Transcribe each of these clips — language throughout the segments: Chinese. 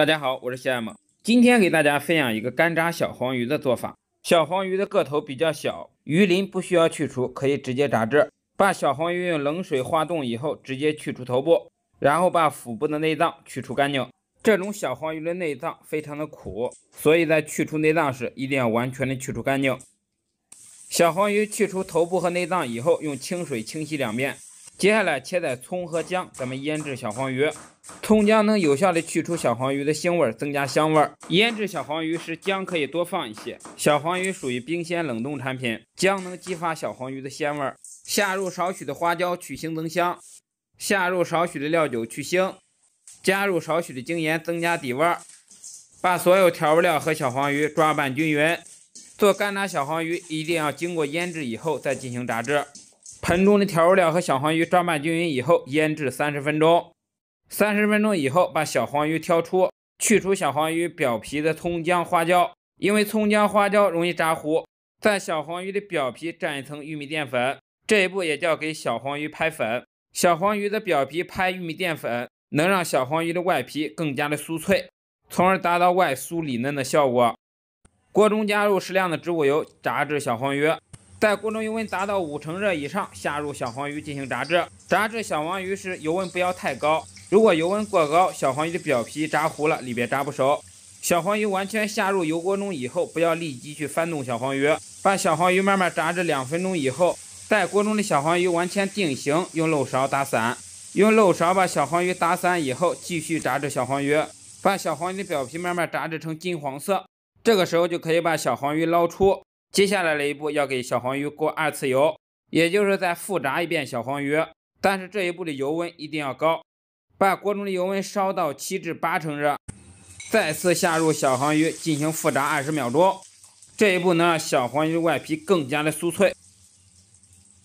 大家好，我是小艾猫，今天给大家分享一个干炸小黄鱼的做法。小黄鱼的个头比较小，鱼鳞不需要去除，可以直接炸制。把小黄鱼用冷水化冻以后，直接去除头部，然后把腹部的内脏去除干净。这种小黄鱼的内脏非常的苦，所以在去除内脏时一定要完全的去除干净。小黄鱼去除头部和内脏以后，用清水清洗两遍。接下来切点葱和姜，咱们腌制小黄鱼。葱姜能有效的去除小黄鱼的腥味，增加香味。腌制小黄鱼时，姜可以多放一些。小黄鱼属于冰鲜冷冻产品，姜能激发小黄鱼的鲜味。下入少许的花椒去腥增香，下入少许的料酒去腥，加入少许的精盐增加底味儿。把所有调味料和小黄鱼抓拌均匀。做干炸小黄鱼一定要经过腌制以后再进行炸制。盆中的调味料和小黄鱼抓拌均匀以后，腌制三十分钟。三十分钟以后，把小黄鱼挑出，去除小黄鱼表皮的葱姜花椒，因为葱姜花椒容易炸糊。在小黄鱼的表皮蘸一层玉米淀粉，这一步也叫给小黄鱼拍粉。小黄鱼的表皮拍玉米淀粉，能让小黄鱼的外皮更加的酥脆，从而达到外酥里嫩的效果。锅中加入适量的植物油，炸至小黄鱼。在锅中油温达到五成热以上，下入小黄鱼进行炸制。炸制小黄鱼时，油温不要太高。如果油温过高，小黄鱼的表皮炸糊了，里边炸不熟。小黄鱼完全下入油锅中以后，不要立即去翻动小黄鱼，把小黄鱼慢慢炸至两分钟以后，在锅中的小黄鱼完全定型，用漏勺打散。用漏勺把小黄鱼打散以后，继续炸制小黄鱼，把小黄鱼的表皮慢慢炸制成金黄色，这个时候就可以把小黄鱼捞出。接下来的一步要给小黄鱼过二次油，也就是再复炸一遍小黄鱼，但是这一步的油温一定要高，把锅中的油温烧到七至八成热，再次下入小黄鱼进行复炸二十秒钟，这一步能让小黄鱼外皮更加的酥脆。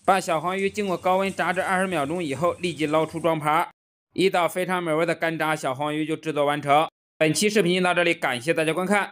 把小黄鱼经过高温炸至二十秒钟以后，立即捞出装盘，一道非常美味的干炸小黄鱼就制作完成。本期视频到这里，感谢大家观看。